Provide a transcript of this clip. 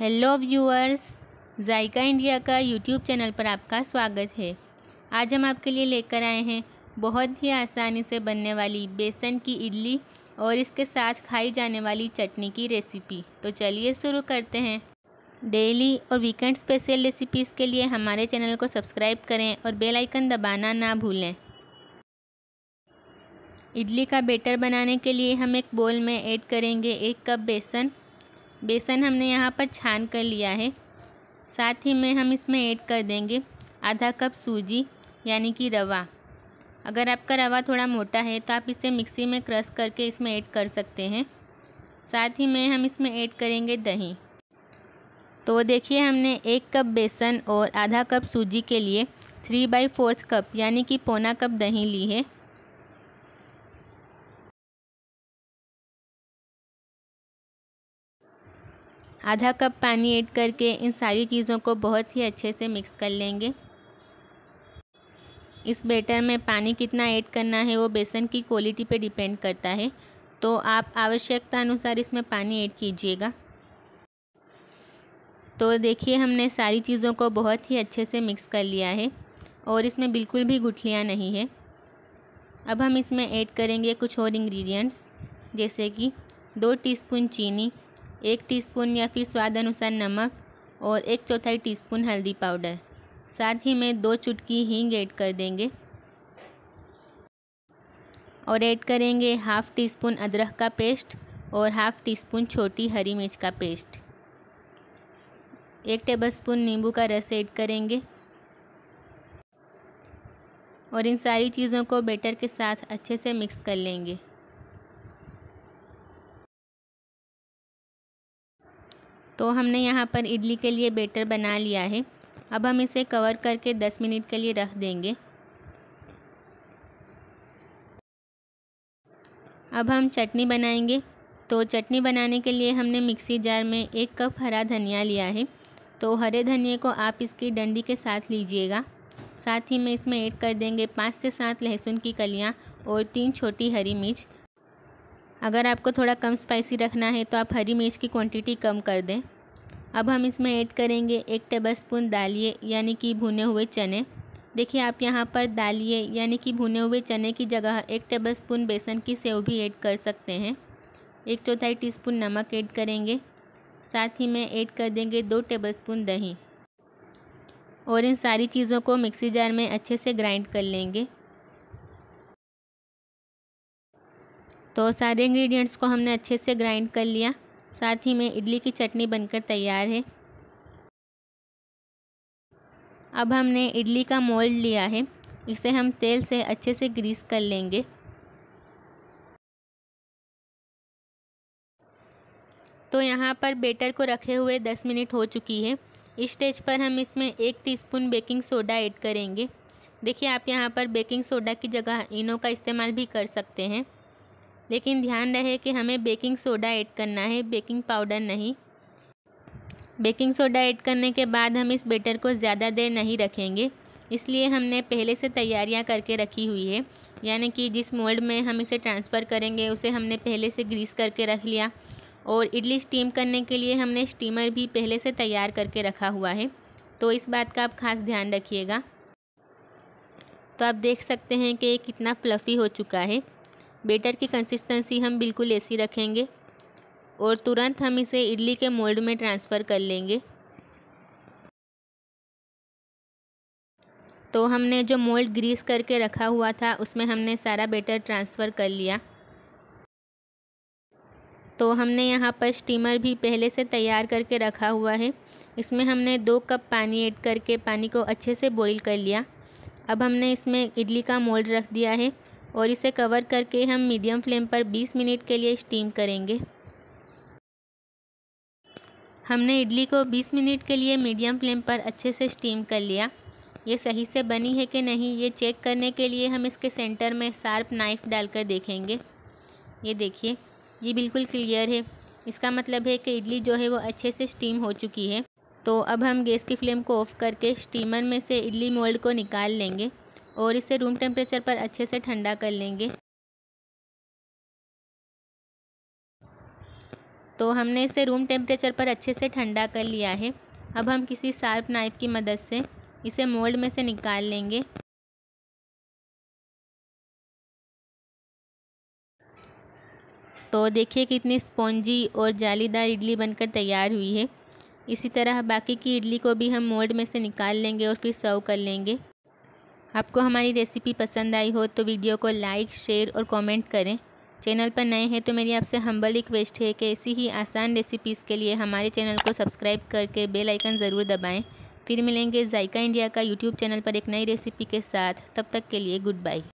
hello viewers Zaika India का YouTube channel पर आपका स्वागत है आज हम आपके लिए लेकर आए हैं बहुत ही आसानी से बनने वाली बेसन की इडली और इसके साथ खाई जाने वाली चटनी की रेसिपी तो चलिए शुरू करते हैं डेली और वीकेंड स्पेशल रेसिपीज़ के लिए हमारे चैनल को सब्सक्राइब करें और बेल आइकन दबाना ना भूलें इडली का बेटर बनाने के लिए हम एक बोल में ऐड करेंगे एक कप बेसन बेसन हमने यहाँ पर छान कर लिया है साथ ही में हम इसमें ऐड कर देंगे आधा कप सूजी यानी कि रवा अगर आपका रवा थोड़ा मोटा है तो आप इसे मिक्सी में क्रश करके इसमें ऐड कर सकते हैं साथ ही में हम इसमें ऐड करेंगे दही तो देखिए हमने एक कप बेसन और आधा कप सूजी के लिए थ्री बाई फोर्थ कप यानी कि पौना कप दही ली है आधा कप पानी ऐड करके इन सारी चीज़ों को बहुत ही अच्छे से मिक्स कर लेंगे इस बेटर में पानी कितना ऐड करना है वो बेसन की क्वालिटी पे डिपेंड करता है तो आप आवश्यकता अनुसार इसमें पानी ऐड कीजिएगा तो देखिए हमने सारी चीज़ों को बहुत ही अच्छे से मिक्स कर लिया है और इसमें बिल्कुल भी गुठलियाँ नहीं है अब हम इसमें ऐड करेंगे कुछ और इंग्रेडिएंट्स जैसे कि दो टीस्पून चीनी एक टीस्पून या फिर स्वाद अनुसार नमक और एक चौथाई टीस्पून हल्दी पाउडर साथ ही में दो चुटकी हींग ऐड कर देंगे और ऐड करेंगे हाफ़ टी स्पून अदरक का पेस्ट और हाफ़ टी स्पून छोटी हरी मिर्च का पेस्ट एक टेबलस्पून नींबू का रस ऐड करेंगे और इन सारी चीज़ों को बेटर के साथ अच्छे से मिक्स कर लेंगे तो हमने यहाँ पर इडली के लिए बेटर बना लिया है अब हम इसे कवर करके 10 मिनट के लिए रख देंगे अब हम चटनी बनाएंगे तो चटनी बनाने के लिए हमने मिक्सी जार में एक कप हरा धनिया लिया है तो हरे धनिए को आप इसकी डंडी के साथ लीजिएगा साथ ही में इसमें ऐड कर देंगे पाँच से सात लहसुन की कलियाँ और तीन छोटी हरी मिर्च अगर आपको थोड़ा कम स्पाइसी रखना है तो आप हरी मिर्च की क्वांटिटी कम कर दें अब हम इसमें ऐड करेंगे एक टेबलस्पून दालिए यानी कि भुने हुए चने देखिए आप यहाँ पर दालिए यानी कि भुने हुए चने की जगह एक टेबलस्पून बेसन की सेव भी ऐड कर सकते हैं एक चौथाई टीस्पून नमक ऐड करेंगे साथ ही में ऐड कर देंगे दो स्पून दही और इन सारी चीज़ों को मिक्सी जार में अच्छे से ग्राइंड कर लेंगे तो सारे इंग्रेडिएंट्स को हमने अच्छे से ग्राइंड कर लिया साथ ही में इडली की चटनी बनकर तैयार है अब हमने इडली का मोल्ड लिया है इसे हम तेल से अच्छे से ग्रीस कर लेंगे तो यहाँ पर बेटर को रखे हुए 10 मिनट हो चुकी है इस स्टेज पर हम इसमें एक टीस्पून बेकिंग सोडा ऐड करेंगे देखिए आप यहाँ पर बेकिंग सोडा की जगह इनो का इस्तेमाल भी कर सकते हैं लेकिन ध्यान रहे कि हमें बेकिंग सोडा ऐड करना है बेकिंग पाउडर नहीं बेकिंग सोडा ऐड करने के बाद हम इस बेटर को ज़्यादा देर नहीं रखेंगे इसलिए हमने पहले से तैयारियां करके रखी हुई है यानी कि जिस मोल्ड में हम इसे ट्रांसफ़र करेंगे उसे हमने पहले से ग्रीस करके रख लिया और इडली स्टीम करने के लिए हमने स्टीमर भी पहले से तैयार करके रखा हुआ है तो इस बात का आप खास ध्यान रखिएगा तो आप देख सकते हैं कि ये कितना फ्लफ़ी हो चुका है बेटर की कंसिस्टेंसी हम बिल्कुल ऐसी रखेंगे और तुरंत हम इसे इडली के मोल्ड में ट्रांसफ़र कर लेंगे तो हमने जो मोल्ड ग्रीस करके रखा हुआ था उसमें हमने सारा बेटर ट्रांसफ़र कर लिया तो हमने यहाँ पर स्टीमर भी पहले से तैयार करके रखा हुआ है इसमें हमने दो कप पानी ऐड करके पानी को अच्छे से बॉईल कर लिया अब हमने इसमें इडली का मोल्ड रख दिया है और इसे कवर करके हम मीडियम फ्लेम पर 20 मिनट के लिए स्टीम करेंगे हमने इडली को 20 मिनट के लिए मीडियम फ्लेम पर अच्छे से स्टीम कर लिया ये सही से बनी है कि नहीं ये चेक करने के लिए हम इसके सेंटर में शार्प नाइफ डालकर देखेंगे ये देखिए ये बिल्कुल क्लियर है इसका मतलब है कि इडली जो है वो अच्छे से स्टीम हो चुकी है तो अब हम गैस की फ्लेम को ऑफ़ करके स्टीमर में से इडली मोल्ड को निकाल लेंगे और इसे रूम टेम्परेचर पर अच्छे से ठंडा कर लेंगे तो हमने इसे रूम टेम्परेचर पर अच्छे से ठंडा कर लिया है अब हम किसी शार्प नाइफ़ की मदद से इसे मोल्ड में से निकाल लेंगे तो देखिए कितनी स्पॉन्जी और जालीदार इडली बनकर तैयार हुई है इसी तरह बाकी की इडली को भी हम मोल्ड में से निकाल लेंगे और फिर सर्व कर लेंगे आपको हमारी रेसिपी पसंद आई हो तो वीडियो को लाइक शेयर और कमेंट करें चैनल पर नए हैं तो मेरी आपसे हम्बल रिक्वेस्ट है कि ऐसी ही आसान रेसिपीज़ के लिए हमारे चैनल को सब्सक्राइब करके बेल आइकन ज़रूर दबाएं फिर मिलेंगे जायका इंडिया का यूट्यूब चैनल पर एक नई रेसिपी के साथ तब तक के लिए गुड बाई